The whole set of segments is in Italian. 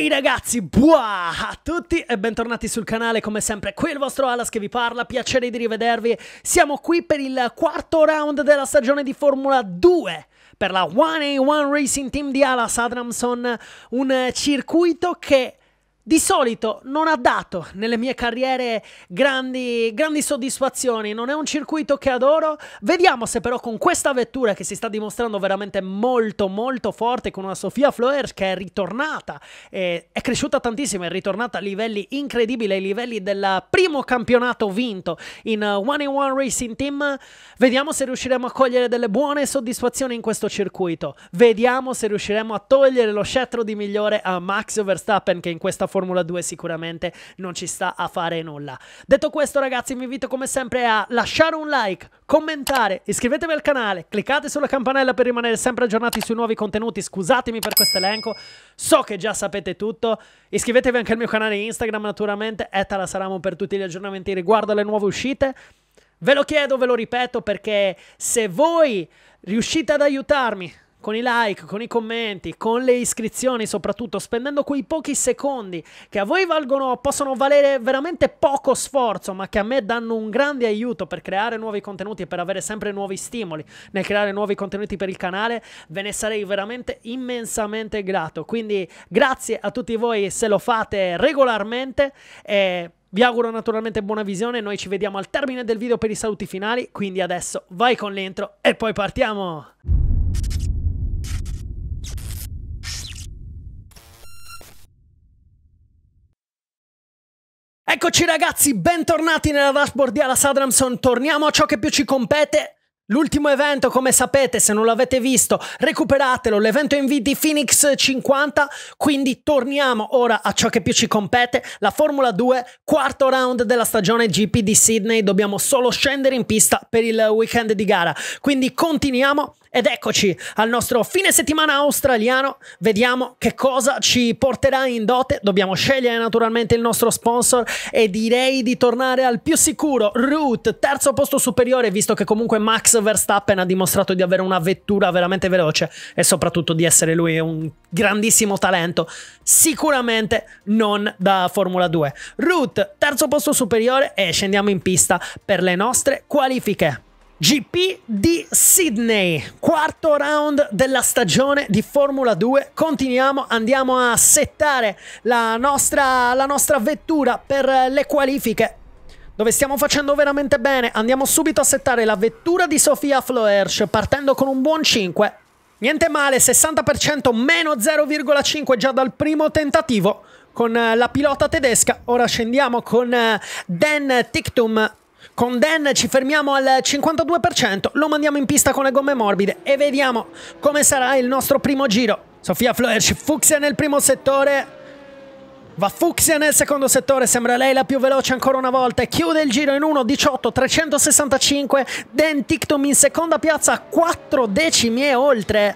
Ehi hey ragazzi, buah a tutti e bentornati sul canale, come sempre qui il vostro Alas che vi parla, piacere di rivedervi. Siamo qui per il quarto round della stagione di Formula 2 per la 1A1 Racing Team di Alas Adamson, un circuito che di solito non ha dato nelle mie carriere grandi, grandi, soddisfazioni, non è un circuito che adoro. Vediamo se però con questa vettura che si sta dimostrando veramente molto molto forte, con una Sofia Flores che è ritornata, eh, è cresciuta tantissimo, è ritornata a livelli incredibili, ai livelli del primo campionato vinto in One in One Racing Team, vediamo se riusciremo a cogliere delle buone soddisfazioni in questo circuito. Vediamo se riusciremo a togliere lo scettro di migliore a Max Verstappen che in questa Formula 2 sicuramente non ci sta a fare nulla. Detto questo ragazzi vi invito come sempre a lasciare un like, commentare, iscrivetevi al canale, cliccate sulla campanella per rimanere sempre aggiornati sui nuovi contenuti, scusatemi per questo elenco, so che già sapete tutto, iscrivetevi anche al mio canale Instagram naturalmente, etala saramo per tutti gli aggiornamenti riguardo alle nuove uscite. Ve lo chiedo, ve lo ripeto, perché se voi riuscite ad aiutarmi con i like, con i commenti, con le iscrizioni soprattutto, spendendo quei pochi secondi che a voi valgono, possono valere veramente poco sforzo, ma che a me danno un grande aiuto per creare nuovi contenuti e per avere sempre nuovi stimoli nel creare nuovi contenuti per il canale, ve ne sarei veramente immensamente grato. Quindi grazie a tutti voi se lo fate regolarmente e vi auguro naturalmente buona visione, noi ci vediamo al termine del video per i saluti finali, quindi adesso vai con l'intro e poi partiamo! Eccoci ragazzi, bentornati nella dashboard di Ala Sadramson, torniamo a ciò che più ci compete, L'ultimo evento, come sapete, se non l'avete visto, recuperatelo, l'evento in V Phoenix 50, quindi torniamo ora a ciò che più ci compete, la Formula 2, quarto round della stagione GP di Sydney, dobbiamo solo scendere in pista per il weekend di gara, quindi continuiamo ed eccoci al nostro fine settimana australiano, vediamo che cosa ci porterà in dote, dobbiamo scegliere naturalmente il nostro sponsor e direi di tornare al più sicuro, Root, terzo posto superiore, visto che comunque Max Verstappen ha dimostrato di avere una vettura veramente veloce e soprattutto di essere lui un grandissimo talento, sicuramente non da Formula 2. Root, terzo posto superiore e scendiamo in pista per le nostre qualifiche. GP di Sydney, quarto round della stagione di Formula 2. Continuiamo, andiamo a settare la nostra, la nostra vettura per le qualifiche dove stiamo facendo veramente bene. Andiamo subito a settare la vettura di Sofia Floersch partendo con un buon 5. Niente male, 60% meno 0,5 già dal primo tentativo con eh, la pilota tedesca. Ora scendiamo con eh, Dan Tictum. Con Dan ci fermiamo al 52%, lo mandiamo in pista con le gomme morbide e vediamo come sarà il nostro primo giro. Sofia Floersch, fucsia nel primo settore, Va Fuxia nel secondo settore, sembra lei la più veloce ancora una volta chiude il giro in 1.18 365. Tictum in seconda piazza, 4 decimi e oltre.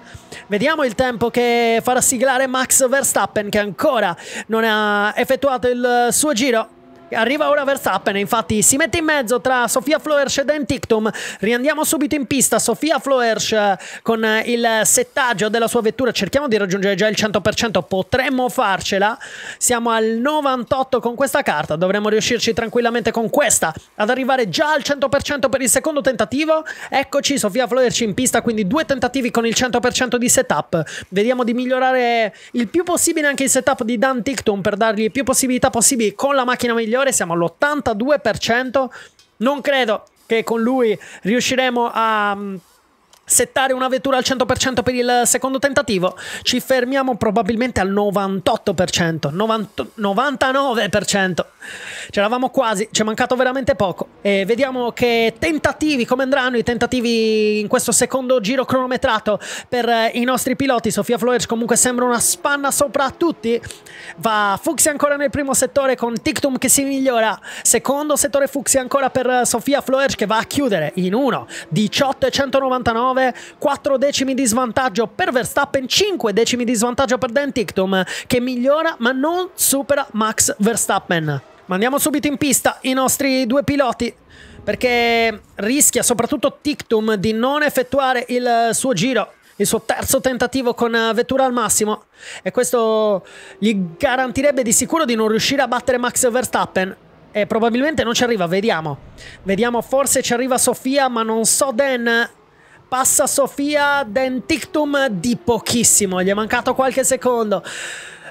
Vediamo il tempo che farà siglare Max Verstappen che ancora non ha effettuato il suo giro. Arriva ora Verstappen, infatti si mette in mezzo tra Sofia Floersch e Dan Tictum. Riandiamo subito in pista. Sofia Floersch eh, con eh, il settaggio della sua vettura. Cerchiamo di raggiungere già il 100%. Potremmo farcela. Siamo al 98 con questa carta. Dovremmo riuscirci tranquillamente con questa ad arrivare già al 100% per il secondo tentativo. Eccoci, Sofia Floersch in pista. Quindi due tentativi con il 100% di setup. Vediamo di migliorare il più possibile anche il setup di Dan Tictum per dargli più possibilità possibili con la macchina migliore migliore, siamo all'82%. Non credo che con lui riusciremo a mm, settare una vettura al 100% per il secondo tentativo, ci fermiamo probabilmente al 98%, 90, 99%. C'eravamo quasi, ci è mancato veramente poco. E vediamo che tentativi, come andranno i tentativi in questo secondo giro cronometrato per eh, i nostri piloti. Sofia Flores comunque sembra una spanna sopra a tutti. Va Fuxi ancora nel primo settore con Tictum che si migliora. Secondo settore Fuxi ancora per eh, Sofia Flores che va a chiudere in 1, 18 e 199 9, 4 decimi di svantaggio per Verstappen, 5 decimi di svantaggio per Dan Tictum, che migliora ma non supera Max Verstappen. Ma andiamo subito in pista i nostri due piloti perché rischia soprattutto Tictum di non effettuare il suo giro il suo terzo tentativo con vettura al massimo e questo gli garantirebbe di sicuro di non riuscire a battere Max Verstappen e probabilmente non ci arriva, vediamo. Vediamo forse ci arriva Sofia, ma non so Dan Passa Sofia Dentictum di pochissimo, gli è mancato qualche secondo.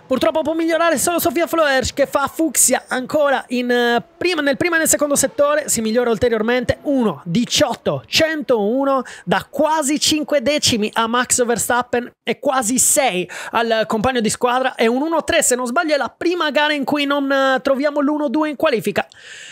Purtroppo può migliorare solo Sofia Floersch che fa fucsia ancora in, eh, prima, nel primo e nel secondo settore, si migliora ulteriormente 1, 18, 101 da quasi 5 decimi a Max Verstappen e quasi 6 al compagno di squadra e un 1-3 se non sbaglio è la prima gara in cui non eh, troviamo l'1-2 in qualifica.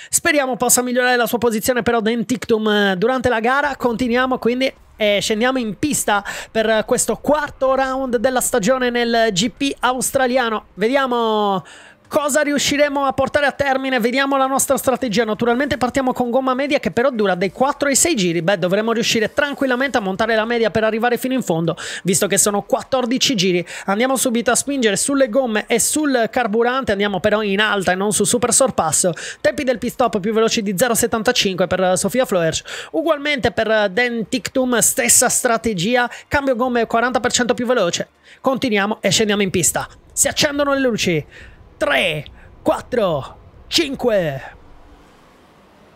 Speriamo possa migliorare la sua posizione però Dentictum eh, durante la gara, continuiamo quindi e scendiamo in pista per questo quarto round della stagione nel GP australiano. Vediamo cosa riusciremo a portare a termine. Vediamo la nostra strategia. Naturalmente partiamo con gomma media che però dura dai 4 ai 6 giri. Beh, dovremmo riuscire tranquillamente a montare la media per arrivare fino in fondo, visto che sono 14 giri. Andiamo subito a spingere sulle gomme e sul carburante. Andiamo però in alta e non su super sorpasso. Tempi del pit stop più veloci di 0,75 per eh, Sofia Floersch. Ugualmente per eh, Dan Tictum, stessa strategia. Cambio gomme 40% più veloce. Continuiamo e scendiamo in pista. Si accendono le luci. 3, 4, 5.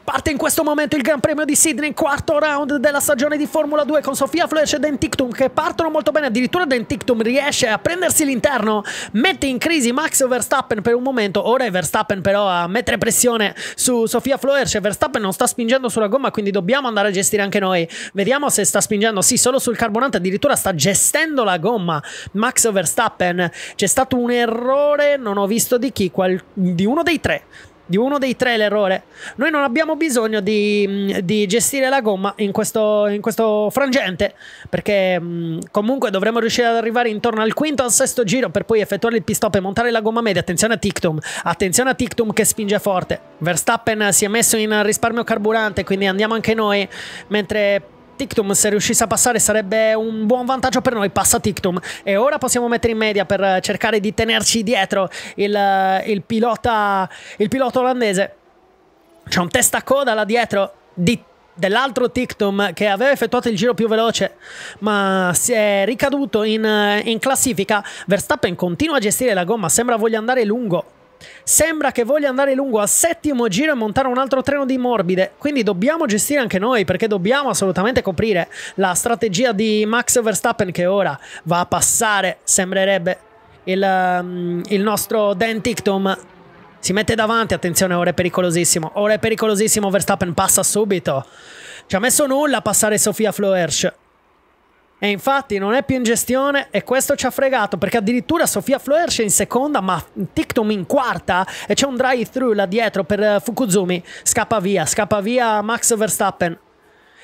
Parte in questo momento il Gran Premio di Sydney, quarto round della stagione di Formula 2 con Sofia Flores e Dentictum che partono molto bene, addirittura Dentictum riesce a prendersi l'interno, mette in crisi Max Verstappen per un momento, ora è Verstappen però a mettere pressione su Sofia Flores, Verstappen non sta spingendo sulla gomma quindi dobbiamo andare a gestire anche noi, vediamo se sta spingendo, sì solo sul carburante, addirittura sta gestendo la gomma Max Verstappen, c'è stato un errore, non ho visto di chi, qual- di uno dei tre di uno dei tre l'errore. Noi non abbiamo bisogno di, mm, di gestire la gomma in questo, in questo frangente, perché mm, comunque dovremmo riuscire ad arrivare intorno al quinto o al sesto giro per poi effettuare il pit stop e montare la gomma media. Attenzione a Tictum, attenzione a Tictum che spinge forte. Verstappen si è messo in risparmio carburante, quindi andiamo anche noi, mentre Tictum, se riuscisse a passare, sarebbe un buon vantaggio per noi. Passa Tictum. E ora possiamo mettere in media per eh, cercare di tenerci dietro il, eh, il, pilota, il pilota olandese. C'è un testacoda là dietro di dell'altro Tictum che aveva effettuato il giro più veloce ma si è ricaduto in, eh, in, classifica Verstappen continua a gestire la gomma sembra voglia andare lungo Sembra che voglia andare lungo al settimo giro e montare un altro treno di morbide, quindi dobbiamo gestire anche noi perché dobbiamo assolutamente coprire la strategia di Max Verstappen che ora va a passare, sembrerebbe, il, um, il nostro Dan Tictum. Si mette davanti, attenzione, ora è pericolosissimo, ora è pericolosissimo, Verstappen passa subito. Ci ha messo nulla a passare Sofia Floersch. E infatti non è più in gestione e questo ci ha fregato perché addirittura Sofia Floersche in seconda ma Tictum in quarta e c'è un drive-thru là dietro per eh, Fukuzumi. Scappa via, scappa via Max Verstappen.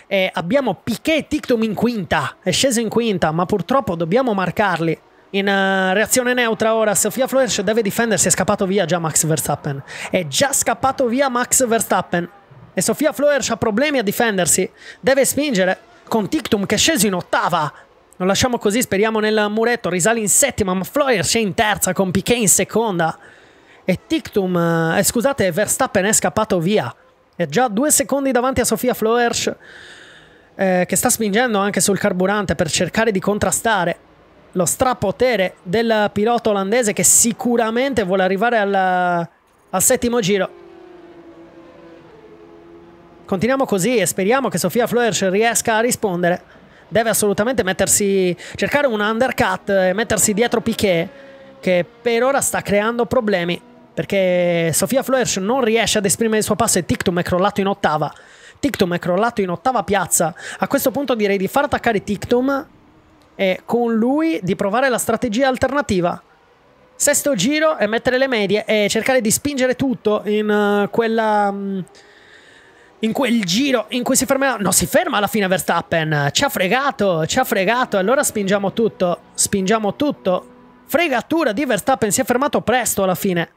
E abbiamo Piquet Tictum in quinta, è sceso in quinta ma purtroppo dobbiamo marcarli. In uh, reazione neutra ora Sofia Floersche deve difendersi, è scappato via già Max Verstappen. È già scappato via Max Verstappen. E Sofia Floersche ha problemi a difendersi, deve spingere con Tictum che è sceso in ottava. Lo lasciamo così, speriamo nel muretto, risale in settima, ma Floyer c'è in terza con Piquet in seconda. E Tictum, eh, eh, scusate, Verstappen è scappato via. È già due secondi davanti a Sofia Floers eh, che sta spingendo anche sul carburante per cercare di contrastare lo strapotere del pilota olandese che sicuramente vuole arrivare al, al settimo giro. Continuiamo così e speriamo che Sofia Floersch riesca a rispondere. Deve assolutamente mettersi, cercare un undercut e mettersi dietro Piquet, che per ora sta creando problemi. Perché Sofia Floersch non riesce ad esprimere il suo passo e TikTok è crollato in ottava. TikTok è crollato in ottava piazza. A questo punto direi di far attaccare TikTok e con lui di provare la strategia alternativa. Sesto giro e mettere le medie e cercare di spingere tutto in eh, quella mm, in quel giro in cui si ferma. No, si ferma alla fine Verstappen. Ci ha fregato, ci ha fregato. Allora spingiamo tutto, spingiamo tutto. Fregatura di Verstappen, si è fermato presto alla fine.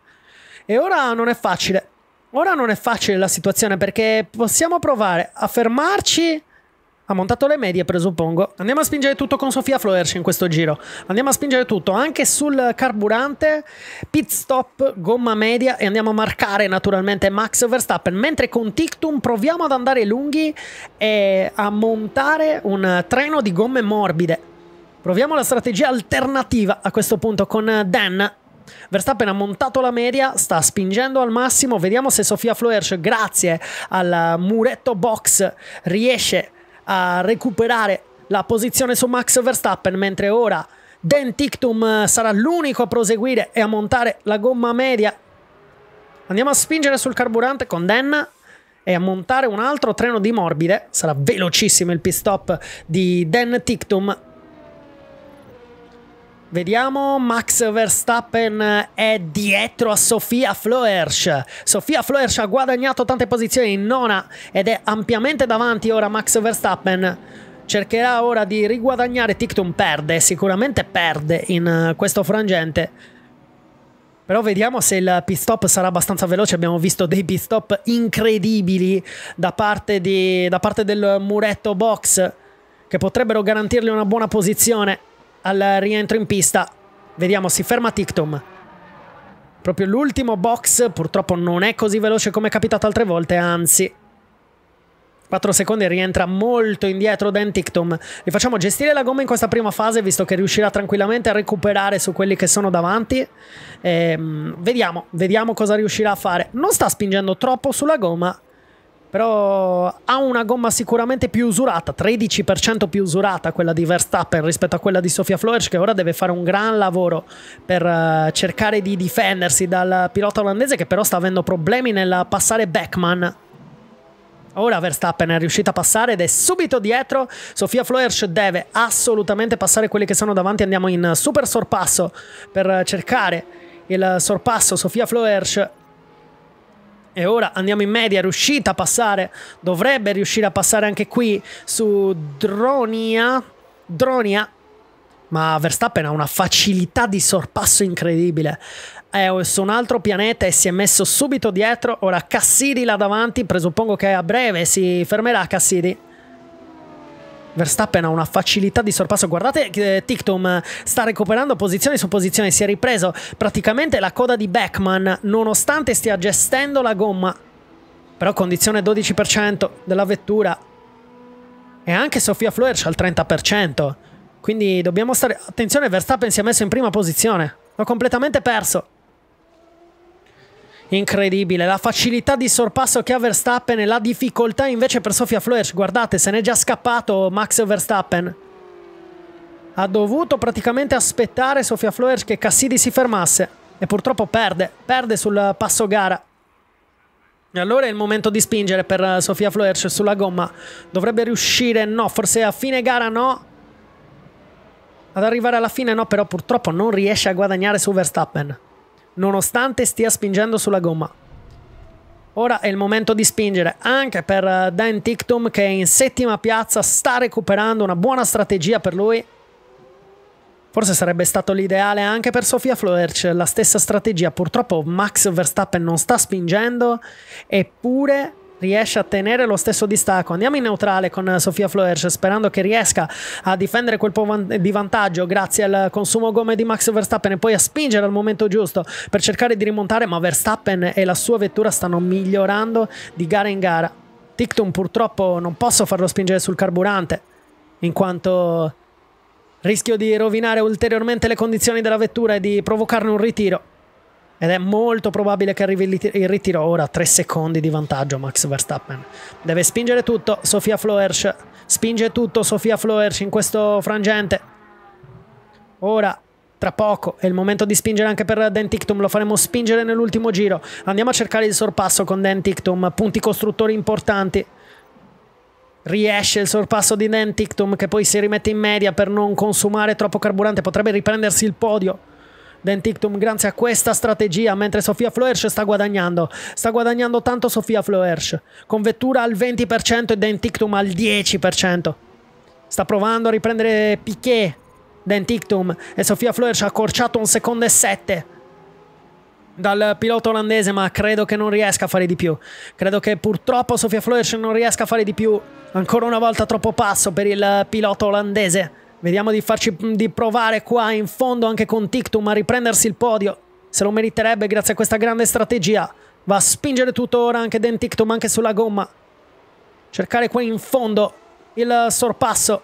E ora non è facile. Ora non è facile la situazione perché possiamo provare a fermarci ha montato le medie, presuppongo. Andiamo a spingere tutto con Sofia Floersch in questo giro. Andiamo a spingere tutto anche sul carburante, pit stop, gomma media e andiamo a marcare naturalmente Max Verstappen. Mentre con Tictum proviamo ad andare lunghi e a montare un treno di gomme morbide. Proviamo la strategia alternativa a questo punto con Dan Verstappen ha montato la media, sta spingendo al massimo, vediamo se Sofia Floersch grazie al muretto box riesce a a recuperare la posizione su Max Verstappen, mentre ora Dan Tictum eh, sarà l'unico a proseguire e a montare la gomma media. Andiamo a spingere sul carburante con Dan e a montare un altro treno di morbide. Sarà velocissimo il pit stop di Dan Tictum. Vediamo, Max Verstappen è dietro a Sofia Floersch. Sofia Floersch ha guadagnato tante posizioni in nona ed è ampiamente davanti ora Max Verstappen. Cercherà ora di riguadagnare, Tictum perde, sicuramente perde in eh, questo frangente. Però vediamo se il pit stop sarà abbastanza veloce. Abbiamo visto dei pit stop incredibili da parte, di, da parte del muretto box che potrebbero garantirgli una buona posizione al rientro in pista. Vediamo, si ferma Tictum. Proprio l'ultimo box, purtroppo non è così veloce come è capitato altre volte, anzi. 4 secondi rientra molto indietro Dan Tictum. Li facciamo gestire la gomma in questa prima fase, visto che riuscirà tranquillamente a recuperare su quelli che sono davanti. Ehm, vediamo, vediamo cosa riuscirà a fare. Non sta spingendo troppo sulla gomma, però ha una gomma sicuramente più usurata, 13% più usurata quella di Verstappen rispetto a quella di Sofia Flores che ora deve fare un gran lavoro per eh, cercare di difendersi dal pilota olandese che però sta avendo problemi nel passare Beckman Ora Verstappen è riuscita a passare ed è subito dietro. Sofia Floersch deve assolutamente passare quelli che sono davanti. Andiamo in super sorpasso per cercare il sorpasso. Sofia Floersch e ora andiamo in media, è riuscita a passare, dovrebbe riuscire a passare anche qui su Dronia, Dronia, ma Verstappen ha una facilità di sorpasso incredibile, è su un altro pianeta e si è messo subito dietro, ora Cassidi là davanti, presuppongo che a breve si fermerà Cassidi. Verstappen ha una facilità di sorpasso. Guardate, eh, Tictum sta recuperando posizione su posizione. Si è ripreso praticamente la coda di Beckman, nonostante stia gestendo la gomma. Però condizione 12% della vettura. E anche Sofia Floerch al 30%. Quindi dobbiamo stare... Attenzione, Verstappen si è messo in prima posizione. L'ho completamente perso. Incredibile, la facilità di sorpasso che ha Verstappen e la difficoltà invece per Sofia Flores. Guardate, se n'è già scappato Max Verstappen. Ha dovuto praticamente aspettare Sofia Flores che Cassidi si fermasse e purtroppo perde, perde sul passo gara. E allora è il momento di spingere per Sofia Flores sulla gomma. Dovrebbe riuscire, no, forse a fine gara no. Ad arrivare alla fine no, però purtroppo non riesce a guadagnare su Verstappen nonostante stia spingendo sulla gomma. Ora è il momento di spingere anche per eh, Dan Tictum che è in settima piazza, sta recuperando una buona strategia per lui. Forse sarebbe stato l'ideale anche per Sofia Floerch, la stessa strategia. Purtroppo Max Verstappen non sta spingendo, eppure riesce a tenere lo stesso distacco. Andiamo in neutrale con Sofia Floers sperando che riesca a difendere quel po' di vantaggio grazie al consumo gomme di Max Verstappen e poi a spingere al momento giusto per cercare di rimontare, ma Verstappen e la sua vettura stanno migliorando di gara in gara. Tictum purtroppo non posso farlo spingere sul carburante in quanto rischio di rovinare ulteriormente le condizioni della vettura e di provocarne un ritiro. Ed è molto probabile che arrivi il ritiro ora, 3 secondi di vantaggio Max Verstappen. Deve spingere tutto Sofia Floersch, spinge tutto Sofia Floersch in questo frangente. Ora tra poco è il momento di spingere anche per Dentictum, lo faremo spingere nell'ultimo giro. Andiamo a cercare il sorpasso con Dentictum, punti costruttori importanti. Riesce il sorpasso di Dentictum che poi si rimette in media per non consumare troppo carburante, potrebbe riprendersi il podio. Dentictum grazie a questa strategia, mentre Sofia Floersch sta guadagnando. Sta guadagnando tanto Sofia Floersch, con vettura al 20% e Dentictum al 10%. Sta provando a riprendere Piquet, Dentictum e Sofia Floersch ha accorciato un secondo e 7 dal pilota olandese, ma credo che non riesca a fare di più. Credo che purtroppo Sofia Floersch non riesca a fare di più. Ancora una volta troppo passo per il pilota olandese. Vediamo di farci di provare qua in fondo anche con Tictum a riprendersi il podio. Se lo meriterebbe grazie a questa grande strategia. Va a spingere tutto ora anche Den Tictum anche sulla gomma. Cercare qua in fondo il sorpasso.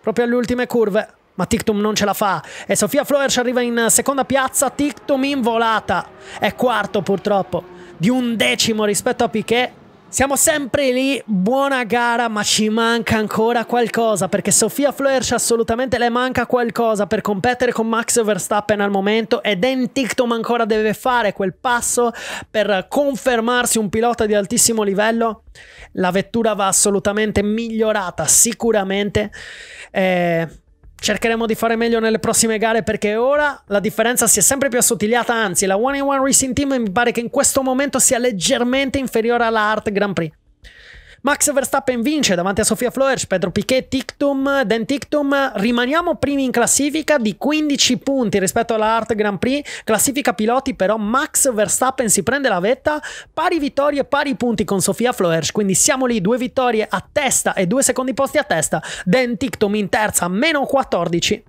Proprio alle ultime curve. Ma Tictum non ce la fa. E Sofia Floer ci arriva in seconda piazza. Tictum in volata. È quarto purtroppo. Di un decimo rispetto a Piquet. Siamo sempre lì, buona gara, ma ci manca ancora qualcosa perché Sofia Floersch assolutamente le manca qualcosa per competere con Max Verstappen al momento e Dan Tictum ancora deve fare quel passo per confermarsi un pilota di altissimo livello. La vettura va assolutamente migliorata, sicuramente. Eh, Cercheremo di fare meglio nelle prossime gare perché ora la differenza si è sempre più assottigliata, anzi la 1 in One Racing Team mi pare che in questo momento sia leggermente inferiore alla Art Grand Prix. Max Verstappen vince davanti a Sofia Floers, Pedro Piquet, Tictum, Dan Tictum. Rimaniamo primi in classifica di 15 punti rispetto alla Art Grand Prix. Classifica piloti però Max Verstappen si prende la vetta, pari vittorie, pari punti con Sofia Floers. Quindi siamo lì, due vittorie a testa e due secondi posti a testa. Dan Tictum in terza, meno 14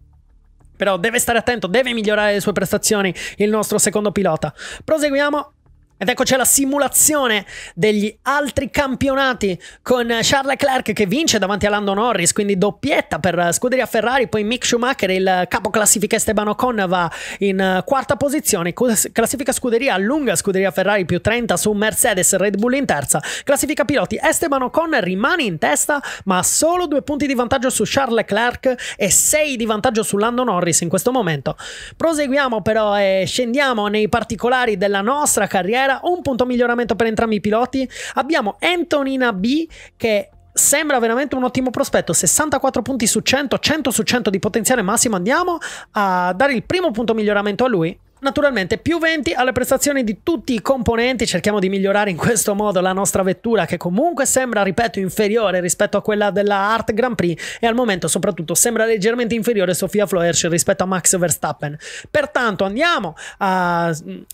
però deve stare attento, deve migliorare le sue prestazioni il nostro secondo pilota. Proseguiamo ed ecco c'è la simulazione degli altri campionati con Charles Leclerc che vince davanti a Lando Norris, quindi doppietta per Scuderia Ferrari, poi Mick Schumacher, il capo classifica Esteban Ocon va in eh, quarta posizione, classifica Scuderia allunga Scuderia Ferrari più 30 su Mercedes, Red Bull in terza, classifica piloti Esteban Ocon rimane in testa ma ha solo due punti di vantaggio su Charles Leclerc e sei di vantaggio su Lando Norris in questo momento. Proseguiamo però e scendiamo nei particolari della nostra carriera gara, un punto miglioramento per entrambi i piloti. Abbiamo Antonina B che sembra veramente un ottimo prospetto 64 punti su 100 100 su 100 di potenziale massimo andiamo a dare il primo punto miglioramento a lui Naturalmente più 20 alle prestazioni di tutti i componenti, cerchiamo di migliorare in questo modo la nostra vettura che comunque sembra, ripeto, inferiore rispetto a quella della Art Grand Prix e al momento soprattutto sembra leggermente inferiore Sofia Floersch rispetto a Max Verstappen. Pertanto andiamo a,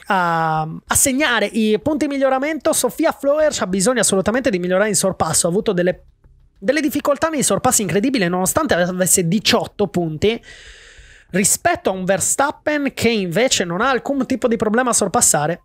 a, a segnare i punti miglioramento, Sofia Floersch ha bisogno assolutamente di migliorare in sorpasso, ha avuto delle, delle difficoltà nei sorpassi incredibili nonostante avesse 18 punti rispetto a un Verstappen che invece non ha alcun tipo di problema a sorpassare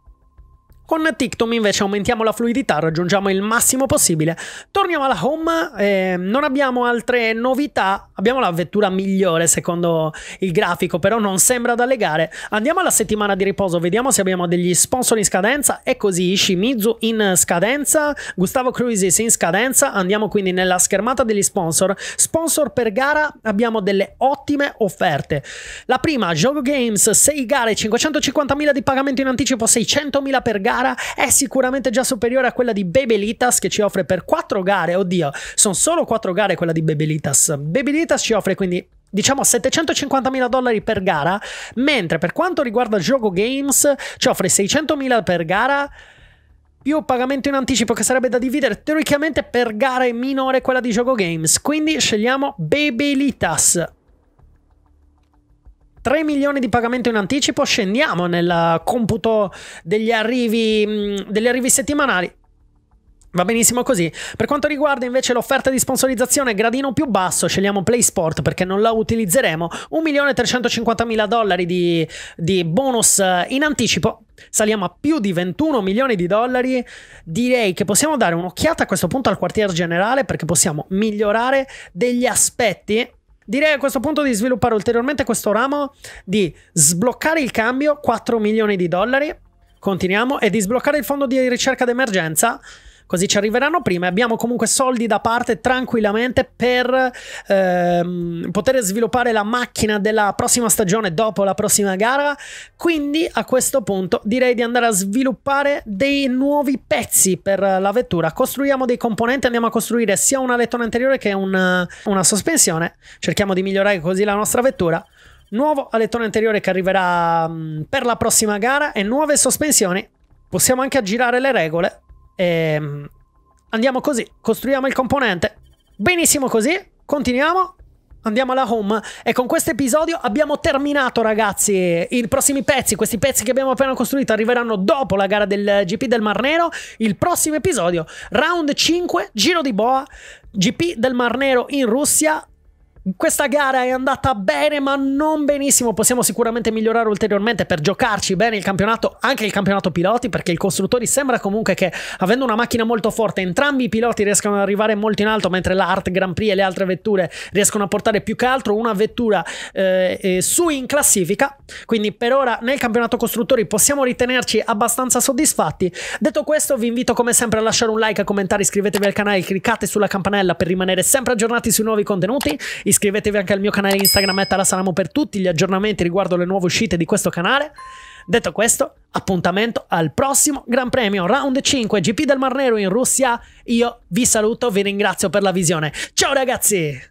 con TikTok invece aumentiamo la fluidità, raggiungiamo il massimo possibile. Torniamo alla home, eh, non abbiamo altre novità, abbiamo la vettura migliore secondo il grafico, però non sembra da legare. Andiamo alla settimana di riposo, vediamo se abbiamo degli sponsor in scadenza È così Shimizu in scadenza, Gustavo Cruises in scadenza, andiamo quindi nella schermata degli sponsor. Sponsor per gara abbiamo delle ottime offerte. La prima, Jogo Games, 6 gare, 550.000 di pagamento in anticipo, 600.000 per gara gara è sicuramente già superiore a quella di Bebelitas che ci offre per 4 gare, oddio, sono solo 4 gare quella di Bebelitas. Bebelitas ci offre quindi diciamo 750.000 dollari per gara, mentre per quanto riguarda Gioco Games ci offre 600.000 per gara più pagamento in anticipo che sarebbe da dividere teoricamente per gara è minore quella di Gioco Games, quindi scegliamo Bebelitas. 3 milioni di pagamento in anticipo, scendiamo nel computo degli arrivi, mm, degli arrivi settimanali. Va benissimo così. Per quanto riguarda invece l'offerta di sponsorizzazione gradino più basso, scegliamo PlaySport perché non la utilizzeremo. 1.350.000 dollari di, di bonus in anticipo. Saliamo a più di 21 milioni di dollari. Direi che possiamo dare un'occhiata a questo punto al quartier generale perché possiamo migliorare degli aspetti direi a questo punto di sviluppare ulteriormente questo ramo, di sbloccare il cambio, 4 milioni di dollari, continuiamo, e di sbloccare il fondo di ricerca d'emergenza, così ci arriveranno prima e abbiamo comunque soldi da parte tranquillamente per ehm, poter sviluppare la macchina della prossima stagione dopo la prossima gara. Quindi a questo punto direi di andare a sviluppare dei nuovi pezzi per la vettura. Costruiamo dei componenti, andiamo a costruire sia un alettone anteriore che una, una sospensione. Cerchiamo di migliorare così la nostra vettura nuovo alettone anteriore che arriverà mm, per la prossima gara e nuove sospensioni. Possiamo anche aggirare le regole Ehm, andiamo così, costruiamo il componente. Benissimo così, continuiamo. Andiamo alla home e con questo episodio abbiamo terminato ragazzi i prossimi pezzi, questi pezzi che abbiamo appena costruito arriveranno dopo la gara del GP del Mar Nero, il prossimo episodio round 5 giro di boa GP del Mar Nero in Russia questa gara è andata bene, ma non benissimo. Possiamo sicuramente migliorare ulteriormente per giocarci bene il campionato, anche il campionato piloti, perché il costruttori sembra comunque che avendo una macchina molto forte, entrambi i piloti riescano ad arrivare molto in alto, mentre l'Art Grand Prix e le altre vetture riescono a portare più che altro una vettura eh, eh su in classifica. Quindi per ora nel campionato costruttori possiamo ritenerci abbastanza soddisfatti. Detto questo, vi invito come sempre a lasciare un like, a commentare, iscrivetevi al canale, cliccate sulla campanella per rimanere sempre aggiornati sui nuovi contenuti. Iscrivetevi Iscrivetevi anche al mio canale Instagram Salamo per tutti gli aggiornamenti riguardo le nuove uscite di questo canale. Detto questo, appuntamento al prossimo Gran Premio Round 5 GP del Mar Nero in Russia. Io vi saluto, vi ringrazio per la visione. Ciao ragazzi!